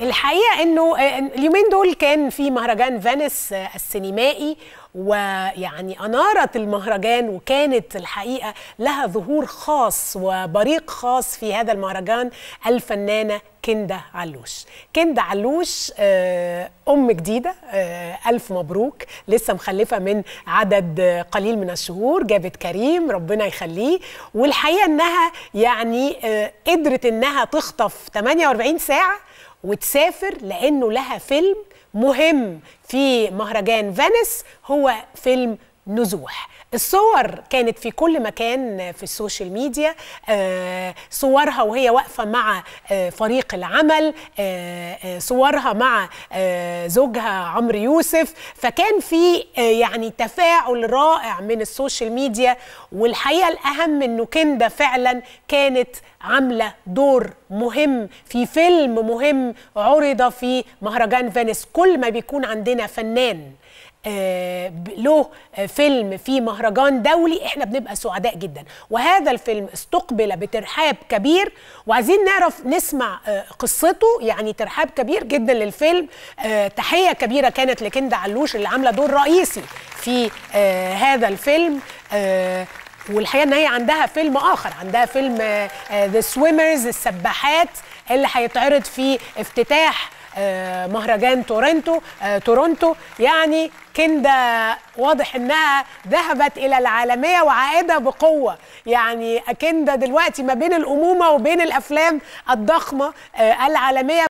الحقيقه انه آه، اليومين دول كان في مهرجان فينيس آه، السينمائي ويعني انارت المهرجان وكانت الحقيقه لها ظهور خاص وبريق خاص في هذا المهرجان الفنانه كنده علوش كنده علوش آه، ام جديده الف مبروك لسه مخلفه من عدد قليل من الشهور جابت كريم ربنا يخليه والحقيقه انها يعني قدرت انها تخطف 48 ساعه وتسافر لانه لها فيلم مهم في مهرجان فينيس هو فيلم نزوح الصور كانت في كل مكان في السوشيال ميديا آه، صورها وهي واقفة مع آه، فريق العمل آه، صورها مع زوجها عمرو يوسف فكان في يعني تفاعل رائع من السوشيال ميديا والحقيقة الأهم أنه كندا فعلا كانت عاملة دور مهم في فيلم مهم عرض في مهرجان فينيس كل ما بيكون عندنا فنان آه، له آه، فيلم في مهرجان دولي احنا بنبقى سعداء جدا وهذا الفيلم استقبل بترحاب كبير وعايزين نعرف نسمع آه، قصته يعني ترحاب كبير جدا للفيلم تحيه كبيره كانت لكندا علوش اللي عامله دور رئيسي في هذا الفيلم والحقيقه ان هي عندها فيلم اخر عندها فيلم ذا سويمرز السباحات اللي هيتعرض في افتتاح آه، مهرجان تورنتو آه، تورونتو يعني كندا واضح انها ذهبت الى العالميه وعائده بقوه يعني كندا دلوقتي ما بين الامومه وبين الافلام الضخمه آه، العالميه